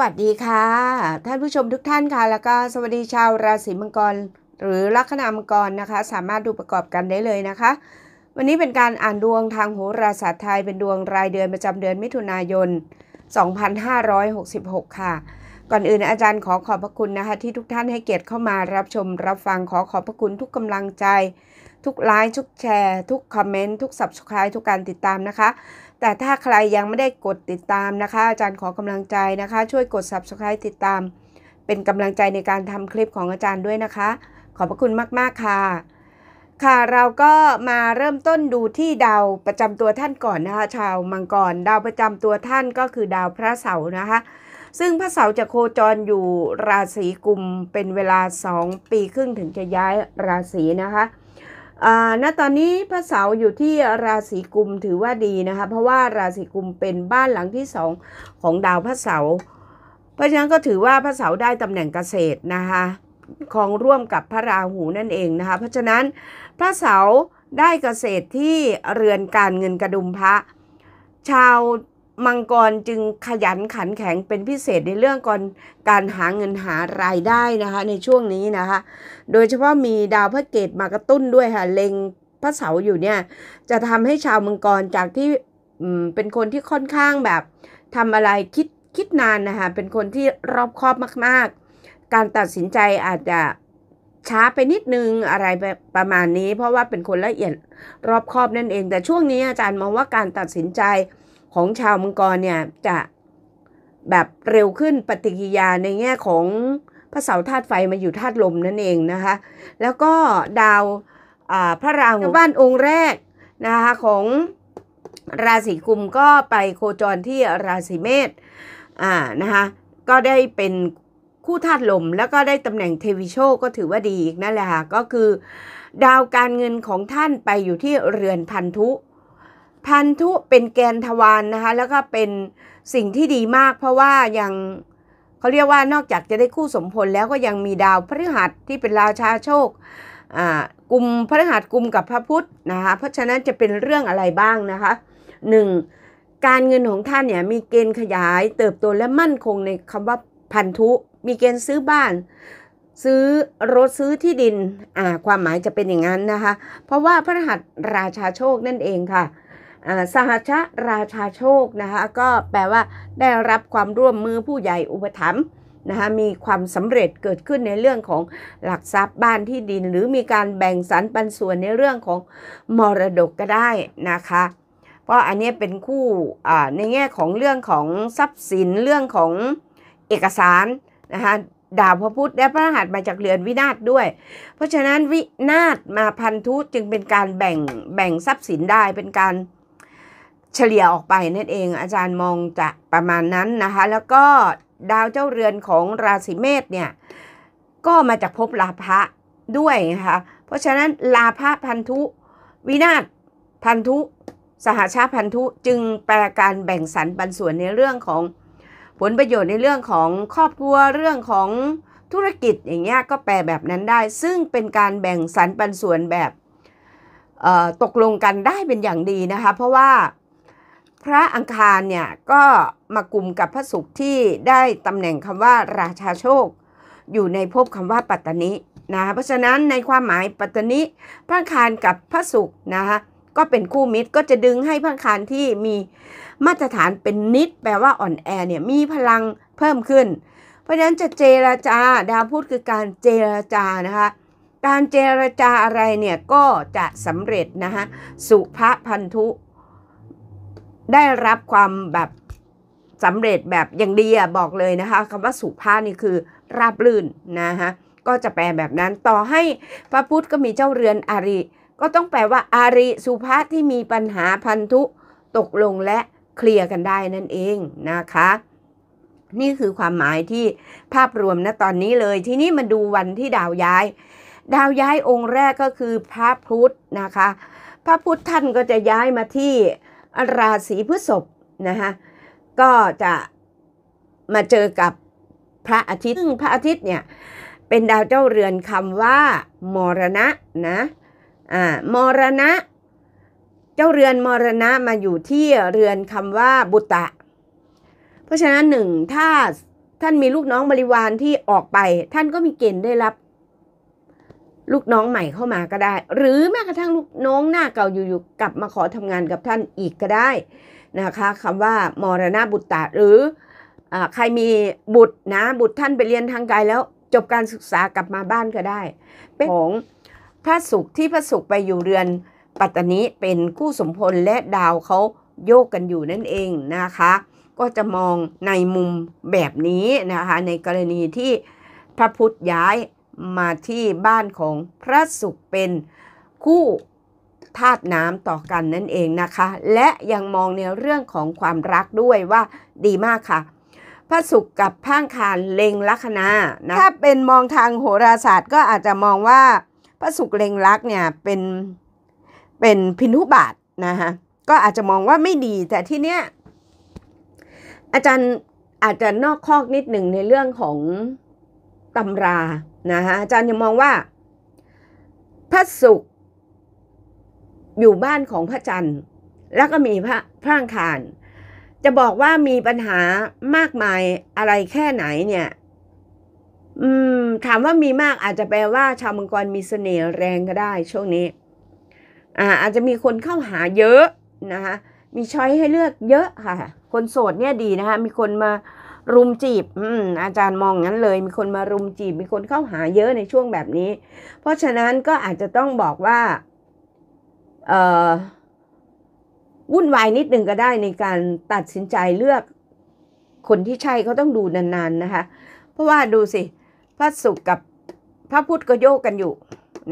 วัสดีค่ะท่านผู้ชมทุกท่านค่ะ แล้วก็สวัสดีชาวราศีมังกร หรือลัคนามังกรนะคะสามารถดูประกอบกันได้เลยนะคะ วันนี้เป็นการอ่านดวงทางโหราศาสตร์ไทยเป็นดวงรายเดือนประจำเดือนมิถุนายน 2566 ค่ะ ก่อนอื่นอาจารย์ขอขอบพระคุณนะคะ ที่ทุกท่านให้เกียรติเข้ามารับชม รับฟังขอขอบพระคุณ ทุกกำลังใจ ทุกไลค์ทุกแชร์ ทุกคอมเมนต์ทุกสับสไครต์ทุกการติดตามนะคะแต่ถ้าใครยังไม่ได้กดติดตามนะคะอาจารย์ขอกำลังใจนะคะช่วยกด subscribe ติดตาม เป็นกำลังใจในการทำคลิปของอาจารย์ด้วยนะคะ ขอบพระคุณมาก ๆค่ะ ค่ะเราก็มาเริ่มต้นดูที่ดาวประจำตัวท่านก่อนนะคะ ชาวมังกรดาวประจำตัวท่านก็คือดาวพระเสาร์นะคะ ซึ่งพระเสาร์จะโคจรอยู่ราศีกุมเป็นเวลา 2 ปีครึ่งถึงจะย้ายราศีนะคะณตอนนี้พระเสาอยู่ที่ราศีกุมถือว่าดีนะคะเพราะว่าราศีกุมเป็นบ้านหลังที่สองของดาวพระเสาเพราะฉะนั้นก็ถือว่าพระเสาได้ตำแหน่งเกษตรนะคะของร่วมกับพระราหูนั่นเองนะคะเพราะฉะนั้นพระเสาได้เกษตรที่เรือนการเงินกระดุมพระชาวมังกรจึงขยันขันแข็งเป็นพิเศษในเรื่องการการหาเงินหารายได้นะคะในช่วงนี้นะคะ โดยเฉพาะมีดาวพระเกตมากระตุ้นด้วยค่ะเล็งพระเสาอยู่เนี่ย จะทำให้ชาวมังกรจากที่เป็นคนที่ค่อนข้างแบบทำอะไรคิดคิดนานนะคะเป็นคนที่รอบคอบมาก ๆ การตัดสินใจอาจจะช้าไปนิดนึงอะไรประมาณนี้เพราะว่าเป็นคนละเอียดรอบคอบนั่นเอง แต่ช่วงนี้อาจารย์มองว่าการตัดสินใจของชาวมังกรเนี่ยจะแบบเร็วขึ้นปฏิกิยาในแง่ของพระเสาธาตุไฟมาอยู่ธาตุลมนั่นเองนะคะแล้วก็ดาวพระราหูบ้านองค์แรกนะคะของราศีกุมก็ไปโคจรที่ราศีเมษอ่านะคะก็ได้เป็นคู่ธาตุลม แล้วก็ได้ตำแหน่งเทวิโชก็ถือว่าดีอีกนั่นแหละค่ะก็คือดาวการเงินของท่านไปอยู่ที่เรือนพันธุพันธุเป็นแกนทวารนนะคะ แล้วก็เป็นสิ่งที่ดีมากเพราะว่ายังเขาเรียกว่านอกจากจะได้คู่สมพลแล้วก็ยังมีดาวพฤหัสที่เป็นราชาโชคกลุ่มพระหัสกลุ่มกับพระพุทธนะคะเพราะฉะนั้นจะเป็นเรื่องอะไรบ้างนะคะ 1. การเงินของท่านเนี่ยมีเกณฑ์ขยายเติบโตและมั่นคงในคำว่าพันธุมีเกณฑ์ซื้อบ้าน ซื้อรถซื้อที่ดินอ่าความหมายจะเป็นอย่างนั้นนะคะเพราะว่าพระหัสราชาโชคนั่นเองค่ะสหชะราชาโชคนะคะก็แปลว่าได้รับความร่วมมือผู้ใหญ่อุปถัมภ์นะคะมีความสำเร็จเกิดขึ้นในเรื่องของหลักทรัพย์บ้านที่ดิน หรือมีการแบ่งสรรปันส่วนในเรื่องของมรดกก็ได้นะคะเพราะอันนี้เป็นคู่ในแง่ของเรื่องของทรัพย์สินเรื่องของเอกสารนะคะดาวพระพุธและพระหัสมาจากเรือนวินาศ ด้วย เพราะฉะนั้นวินาศมาพันธุจึงเป็นการแบ่งแบ่งทรัพย์สินได้เป็นการเฉลี่ยออกไปนั่นเองอาจารย์มองจะประมาณนั้นนะคะแล้วก็ดาวเจ้าเรือนของราศีเมษเนี่ยก็มาจากภพลาภะด้วยนะคะเพราะฉะนั้นลาภะพันธุ วินาศพันธุ สหชาพันธุจึงแปลการแบ่งสรรปันส่วนในเรื่องของผลประโยชน์ในเรื่องของครอบครัวเรื่องของธุรกิจอย่างเงี้ยก็แปลแบบนั้นได้ซึ่งเป็นการแบ่งสรรปันส่วนแบบตกลงกันได้เป็นอย่างดีนะคะเพราะว่าพระอังคารเนี่ยก็มากลุ่มกับพระศุกร์ที่ได้ตำแหน่งคำว่า ราชาโชค อยู่ในภพคำว่า ปัตตนินะเพราะฉะนั้นในความหมายปัตตนิ พระอังคารกับพระศุกร์นะคะก็เป็นคู่มิตรก็จะดึงให้พระอังคารที่มีมาตรฐานเป็นนิดแปลว่าอ่อนแอเนี่ยมีพลังเพิ่มขึ้น เพราะฉะนั้นจะเจรจาดาวพูดคือการเจรจานะคะการเจรจาอะไรเนี่ยก็จะสำเร็จนะคะสุภพันธุได้รับความแบบสำเร็จแบบอย่างดีอ่ะบอกเลยนะคะคำว่าสุภาพนี่คือราบลื่นนะคะก็จะแปลแบบนั้นต่อให้พระพุทธก็มีเจ้าเรือนอาริ ก็ต้องแปลว่า อาริ สุภาพที่มีปัญหาพันธุตกลงและเคลียร์กันได้นั่นเองนะคะ นี่คือความหมายที่ภาพรวมนะตอนนี้เลยทีนี้มาดูวันที่ดาวย้าย ดาวย้ายองค์แรกก็คือพระพุทธนะคะพระพุทธท่านก็จะย้ายมาที่ราศีพฤษภนะคะก็จะมาเจอกับพระอาทิตย์ซึ่งพระอาทิตย์เนี่ยเป็นดาวเจ้าเรือนคำว่ามรณะนะ อ่า มรณะเจ้าเรือนมรณะมาอยู่ที่เรือนคำว่าบุตะ เพราะฉะนั้นหนึ่ง ถ้าท่านมีลูกน้องบริวารที่ออกไปท่านก็มีเกณฑ์ได้รับลูกน้องใหม่เข้ามาก็ได้ หรือแม้กระทั่งลูกน้องหน้าเก่าอยู่ๆกลับมาขอทำงานกับท่านอีกก็ได้นะคะคำว่ามรณะบุตรตาหรืออใครมีบุตรนะบุตรท่านไปเรียนทางไกลแล้ว จบการศึกษากลับมาบ้านก็ได้ เป็นของพระสุขที่พระสุขไปอยู่เรือนปัตตานีเป็นคู่สมพลและดาวเขาโยกกันอยู่นั่นเองนะคะก็จะมองในมุมแบบนี้นะคะ ในกรณีที่พระพุทธย้ายมาที่บ้านของพระสุขเป็นคู่ธาตุน้ำต่อกันนั่นเองนะคะและยังมองในเรื่องของความรักด้วยว่าดีมากค่ะ พระสุขกับพ่างคานเล็งลัคนานะถ้าเป็นมองทางโหราศาสตร์ก็อาจจะมองว่าพระสุขเล็งลักเนี่ยเป็นเป็นพินทุบาทนะคะก็อาจจะมองว่าไม่ดีแต่ที่เนี้ยอาจารย์อาจจะนอกคอกนิดหนึ่งในเรื่องของตำรา นะฮะ อาจารย์ยังมองว่า พระสุขอยู่บ้านของพระจันทร์ แล้วก็มีพระพระอังคารจะบอกว่ามีปัญหามากมายอะไรแค่ไหนเนี่ย ถามว่ามีมากอาจจะแปลว่า ชาวมังกรมีเสน่ห์แรงก็ได้ ช่วงนี้อาอาจจะมีคนเข้าหาเยอะนะคะมีช้อยให้เลือกเยอะค่ะ คนโสดเนี่ยดีนะคะมีคนมารุมจีบ อือาจารย์มองงั้นเลย มีคนมารุมจีบ มีคนเข้าหาเยอะในช่วงแบบนี้ เพราะฉะนั้นก็อาจจะต้องบอกว่า เอ่อ วุ่นวายนิดนึงก็ได้ในการตัดสินใจเลือกคนที่ใช่เขาต้องดูนานๆนะคะ เพราะว่าดูสิ พระศุกร์กับพระพุทธก็โยกกันอยู่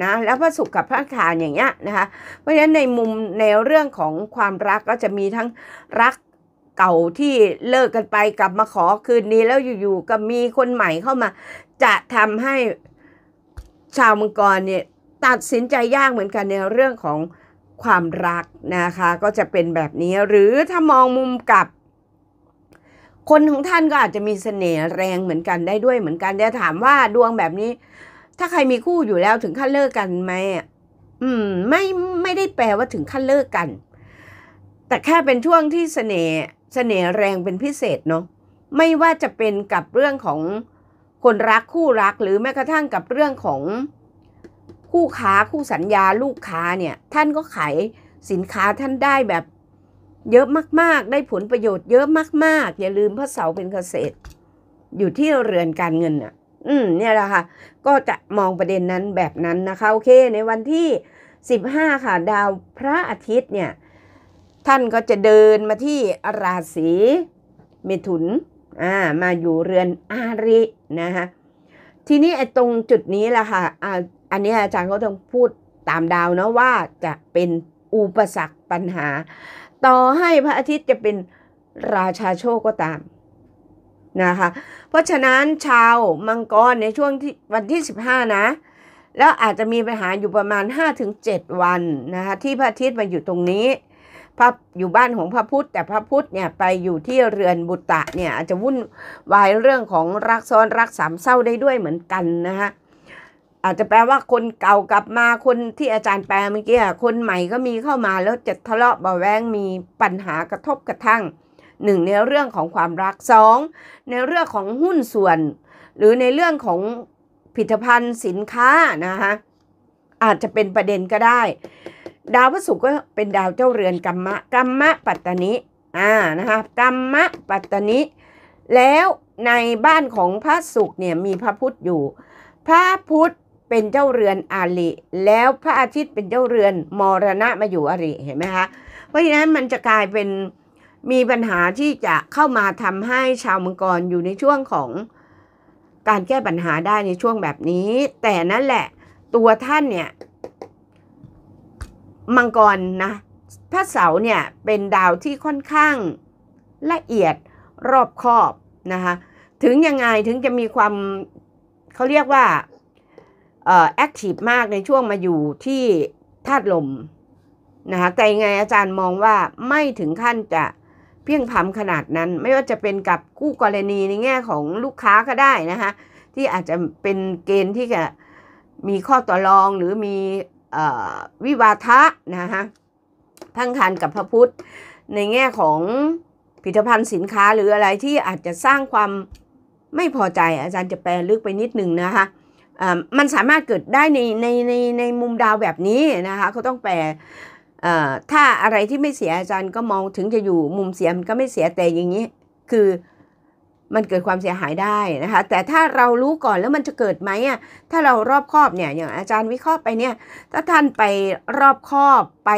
นะ แล้วพระศุกร์กับพระขานอย่างเงี้ยนะคะ เพราะฉะนั้นในมุมในเรื่องของความรักก็จะมีทั้งรักเก่าที่เลิกกันไปกลับมาขอคืนนี้แล้วอยู่ๆก็มีคนใหม่เข้ามา จะทำให้ ชาวมังกรเนี่ยตัดสินใจยากเหมือนกันในเรื่องของความรักนะคะ ก็จะเป็นแบบนี้ หรือถ้ามองมุมกลับ คนของท่านก็อาจจะมีเสน่ห์แรงเหมือนกันได้ด้วย เหมือนกันแต่ถามว่าดวงแบบนี้ ถ้าใครมีคู่อยู่แล้วถึงขั้นเลิกกันไหมอืมไม่ไม่ได้แปลว่าถึงขั้นเลิกกัน แต่แค่เป็นช่วงที่เสน่ห์เสน่ห์แรงเป็นพิเศษเนาะไม่ว่าจะเป็นกับเรื่องของคนรักคู่รัก หรือแม้กระทั่งกับเรื่องของคู่ค้าคู่สัญญาลูกค้าเนี่ย ท่านก็ขายสินค้าท่านได้แบบเยอะมาก ๆ ได้ผลประโยชน์เยอะมากๆ อย่าลืมพระเสาเป็นเกษตร อยู่ที่เรือนการเงินอ่ะอืมเนี่ยแหละค่ะก็จะมองประเด็นนั้นแบบนั้นนะคะโอเคในวันที่ 15 ค่ะดาวพระอาทิตย์เนี่ยท่านก็จะเดินมาที่ราศีเมถุนอ่ามาอยู่เรือนอารินะคะทีนี้ไอ้ตรงจุดนี้แหละค่ะอ่าอันนี้อาจารย์เขาต้องพูดตามดาวนะว่าจะเป็นอุปสรรคปัญหา ต่อให้พระอาทิตย์จะเป็นราชาโชคก็ตามนะคะเพราะฉะนั้นชาวมังกรในช่วงที่วันที่ 15นะแล้วอาจจะมีปัญหาอยู่ประมาณ 5-7 วันนะคะที่พระอาทิตย์มาอยู่ตรงนี้พระอยู่บ้านของพระพุทธแต่พระพุทธเนี่ยไปอยู่ที่เรือนบุตะเนี่ยอาจจะวุ่นวายเรื่องของรักซ้อนรักสามเศร้าได้ด้วยเหมือนกันนะคะอาจจะแปลว่าคนเก่ากลับมาคนที่อาจารย์แปลเมื่อกี้คนใหม่ก็มีเข้ามาแล้วจะทะเลาะเบาแวงมีปัญหากระทบกระทั่งหนึ่งในเรื่องของความรักสองในเรื่องของหุ้นส่วน หรือในเรื่องของผลิตภัณฑ์สินค้านะคะอาจจะเป็นประเด็นก็ได้ดาวพระศุกร์ก็เป็นดาวเจ้าเรือนกรรมะกรรมะปัตตนิอ่านะคะกรรมะปัตตนิ แล้วในบ้านของพระศุกร์เนี่ยมีพระพุทธอยู่ พระพุทธเป็นเจ้าเรือนอาริแล้วพระอาทิตย์เป็นเจ้าเรือนมรณะมาอยู่อาริเห็นไหมคะเพราะฉะนั้นมันจะกลายเป็นมีปัญหาที่จะเข้ามาทำให้ชาวมังกรอยู่ในช่วงของการแก้ปัญหาได้ในช่วงแบบนี้ แต่นั่นแหละตัวท่านเนี่ยมังกรนะพระเสาเนี่ยเป็นดาวที่ค่อนข้างละเอียดรอบคอบนะคะถึงยังไงถึงจะมีความเขาเรียกว่าแอคทีฟมากในช่วงมาอยู่ที่ธาตุลมนะคะแต่ยังไงอาจารย์มองว่าไม่ถึงขั้นจะเพียงพำขนาดนั้นไม่ว่าจะเป็นกับคู่กรณีในแง่ของลูกค้าก็ได้นะคะที่อาจจะเป็นเกณฑ์ที่จะมีข้อต่อรองหรือมีวิวาทะนะฮะพังคานกับพระพุทธ ในแง่ของผลิตภัณฑ์สินค้าหรืออะไรที่อาจจะสร้างความไม่พอใจ อาจารย์จะแปลลึกไปนิดหนึ่งนะคะมันสามารถเกิดได้ในในในในมุมดาวแบบนี้นะคะเขาต้องแปลถ้าอะไรที่ไม่เสียอาจารย์ก็มองถึงจะอยู่มุมเสียมันก็ไม่เสียแต่อย่างนี้คือมันเกิดความเสียหายได้นะคะแต่ถ้าเรารู้ก่อนแล้วมันจะเกิดไหมอ่ะถ้าเรารอบคอบเนี่ยอย่างอาจารย์ วิเคราะห์ไปเนี่ยถ้าท่านไปรอบคอบไป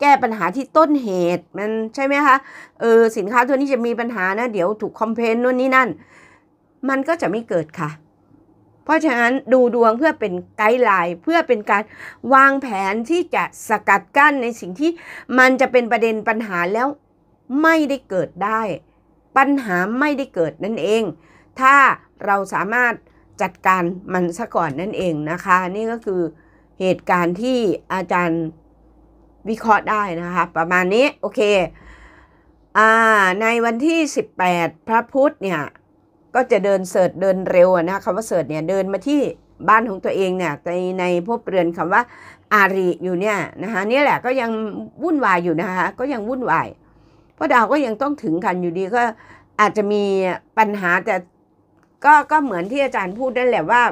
แก้ปัญหาที่ต้นเหตุมันใช่ไหมคะเออสินค้าตัวนี้จะมีปัญหานะเดี๋ยวถูกคอมเพลนนู่นนี่นั่น มันก็จะไม่เกิดค่ะเพราะฉะนั้นดูดวงเพื่อเป็นไกด์ไลน์เพื่อเป็นการวางแผนที่จะสกัดกั้นในสิ่งที่มันจะเป็นประเด็นปัญหาแล้วไม่ได้เกิดได้ปัญหาไม่ได้เกิดนั่นเอง ถ้าเราสามารถจัดการมันซะก่อนนั่นเองนะคะ นี่ก็คือเหตุการณ์ที่อาจารย์วิเคราะห์ได้นะคะประมาณนี้โอเคอในวันที่ 18 พระพุธเนี่ยก็จะเดินเสิร์ชเดินเร็วนะคำว่าเสิร์ชเนี่ยเดินมาที่บ้านของตัวเองเนี่ยในในพบเรือนคำว่าอารีอยู่เนี่ยนะคะนี่แหละก็ยังวุ่นวายอยู่นะคะก็ยังวุ่นวายพราะดาวก็ยังต้องถึงกันอยู่ดีก็อาจจะมีปัญหาแต่ก็ก็เหมือนที่อาจารย์พูดนั่นแหละว่า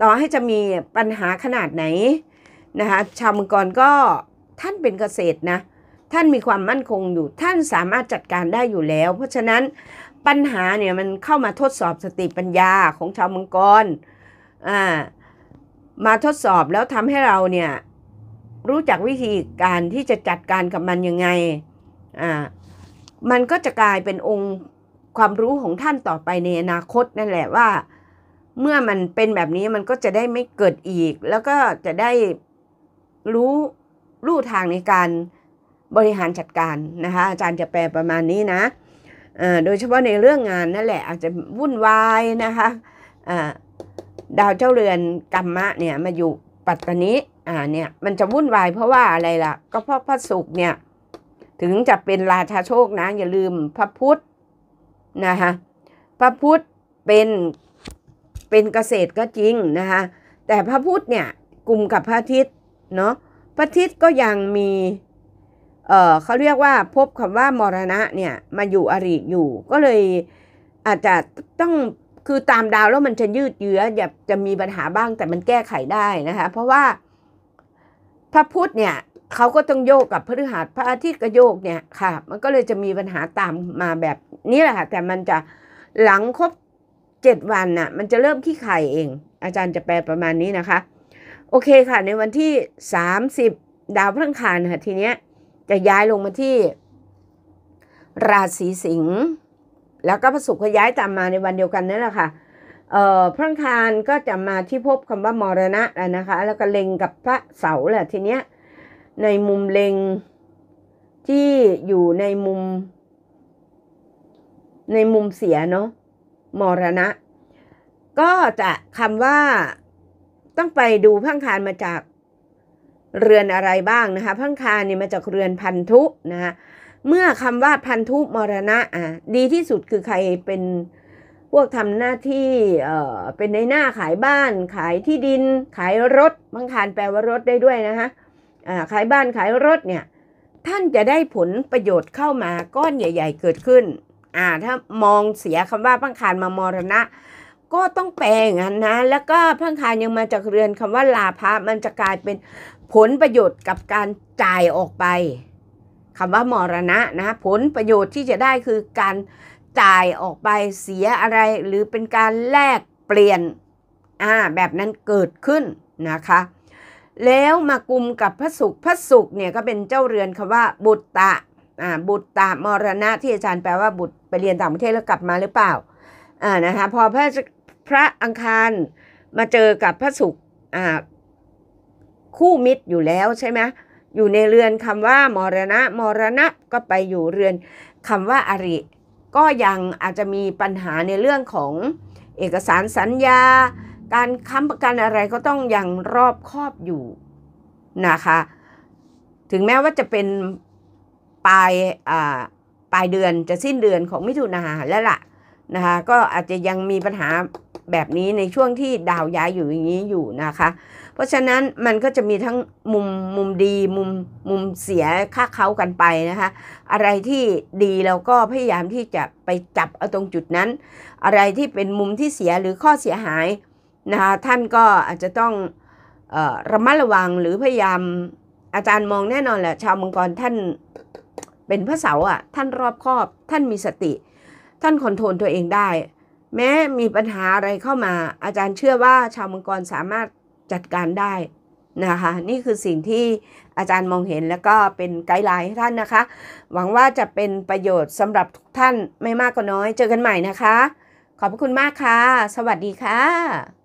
ต่อให้จะมีปัญหาขนาดไหนนะคะชาวมังกรก็ท่านเป็นเกษตรนะท่านมีความมั่นคงอยู่ท่านสามารถจัดการได้อยู่แล้ว เพราะฉะนั้นปัญหาเนี่ยมันเข้ามาทดสอบสติปัญญาของชาวมังกรอ่ามาทดสอบแล้วทำให้เราเนี่ยรู้จักวิธีการที่จะจัดการกับมันยังไงอ่ามันก็จะกลายเป็นองค์ความรู้ของท่านต่อไปในอนาคตนั่นแหละว่า เมื่อมันเป็นแบบนี้มันก็จะได้ไม่เกิดอีกแล้วก็จะได้รู้รู้ทางในการบริหารจัดการ นะคะอาจารย์จะแปลประมาณนี้นะโดยเฉพาะในเรื่องงานนั่นแหละอาจจะวุ่นวายนะคะดาวเจ้าเรือนกรรมะเนี่ยมาอยู่ปัตตานีอ่าเนี่ยมันจะวุ่นวายเพราะว่าอะไรล่ะก็เพราะพระศุกร์เนี่ยถึงจะเป็นราชาโชคนะ อย่าลืมพระพุทธ นะคะพระพุทธเป็นเป็นเกษตรก็จริงนะคะแต่พระพุทธเนี่ยกลุ่มกับพระอาทิตย์เนาะพระอาทิตย์ก็ยังมี เออเขาเรียกว่าพบคำว่ามรณะเนี่ยมาอยู่อริอยู่ ก็เลยอาจจะต้องคือตามดาวแล้วมันจะยืดเยื้ออย่าจะมีปัญหาบ้างแต่มันแก้ไขได้นะคะเพราะว่าพระพุทธเนี่ยเขาก็ต้องโยกกับพฤหัสพระอาทิตย์ก็โยกเนี่ยค่ะ มันก็เลยจะมีปัญหาตามมาแบบนี้แหละค่ะแต่มันจะหลังครบเจ็ดวันน่ะมันจะเริ่มขี้ไข่เอง อาจารย์จะแปลประมาณนี้นะคะ โอเคค่ะ ในวันที่สามสิบดาวพฤหัสค่ะทีเนี้ยจะย้ายลงมาที่ ราศีสิงห์แล้วก็พระศุกร์ก็ย้ายตามมาในวันเดียวกันนั่นแหละค่ะเอ่อพระังคาก็จะมาที่พบคำว่ามรณะแล้วนะคะแล้วก็เล็งกับพระเสาแหละทีเนี้ยในมุมเล็ง ที่อยู่ในมุม ในมุมเสียเนาะมรณะ ก็จะคำว่า ต้องไปดูพังคานมาจากเรือนอะไรบ้างนะคะพังคานเนี่ยมาจากเรือนพันธุนะคะเมื่อคำว่าพันธุมรณะอ่ะดีที่สุดคือใครเป็นพวกทำหน้าที่เอ่อเป็นในหน้าขายบ้าน ขายที่ดิน ขายรถพังคานแปลว่ารถได้ด้วยนะคะขายบ้านขายรถเนี่ยท่านจะได้ผลประโยชน์เข้ามาก้อนใหญ่ ๆ เกิดขึ้นอ่าถ้ามองเสียคำว่าพังคานมามรณะ ก็ต้องแปลงนันนะ แล้วก็พังคานยังมาจากเรือนคำว่าลาภามันจะกลายเป็นผลประโยชน์กับการจ่ายออกไป คำว่ามรณะนะผลประโยชน์ที่จะได้คือการจ่ายออกไปเสียอะไร หรือเป็นการแลกเปลี่ยนอ่าแบบนั้นเกิดขึ้นนะคะแล้วมากุมกับพระสุขพระสุขเนี่ยก็เป็นเจ้าเรือนคำว่าบุตตะอ่าบุตตะมรณะที่อาจารย์แปลว่าบุตรไปเรียนต่างประเทศแล้วกลับมาหรือเปล่าอ่านะคะพอพระพระอังคารมาเจอกับพระสุขอ่าคู่มิตรอยู่แล้วใช่ไหม อยู่ในเรือนคำว่ามรณะ มรณะก็ไปอยู่เรือน คำว่าอริ ก็ยังอาจจะมีปัญหาในเรื่องของเอกสารสัญญาการค้ำประกันอะไรก็ต้องอย่างรอบคอบอยู่ นะคะ ถึงแม้ว่าจะเป็นปลายปลายเดือนจะสิ้นเดือนของมิถุนาแล้วล่ะนะคะก็อาจจะยังมีปัญหาแบบนี้ในช่วงที่ดาวย้ายอยู่อย่างนี้อยู่นะคะ เพราะฉะนั้นมันก็จะมีทั้งมุมมุมดีมุมมุมเสียค่าเขากันไปนะคะ อะไรที่ดีเราก็พยายามที่จะไปจับเอาตรงจุดนั้น อะไรที่เป็นมุมที่เสียหรือข้อเสียหายนะคะท่านก็อาจจะต้องอระมัดระวังหรือพยายามอาจารย์มองแน่นอนแหละชาวมังกรท่านเป็นพระเสาอ่ะท่านรอบคอบ ท่านมีสติท่านคอนโทรลตัวเองได้ แม้มีปัญหาอะไรเข้ามาอาจารย์เชื่อว่าชาวมังกรสามารถจัดการได้นะคะ นี่คือสิ่งที่อาจารย์มองเห็นแล้วก็เป็นไกด์ไลน์ให้ท่านนะคะ หวังว่าจะเป็นประโยชน์สำหรับทุกท่านไม่มากก็น้อยเจอกันใหม่นะคะ ขอบคุณมากค่ะสวัสดีค่ะ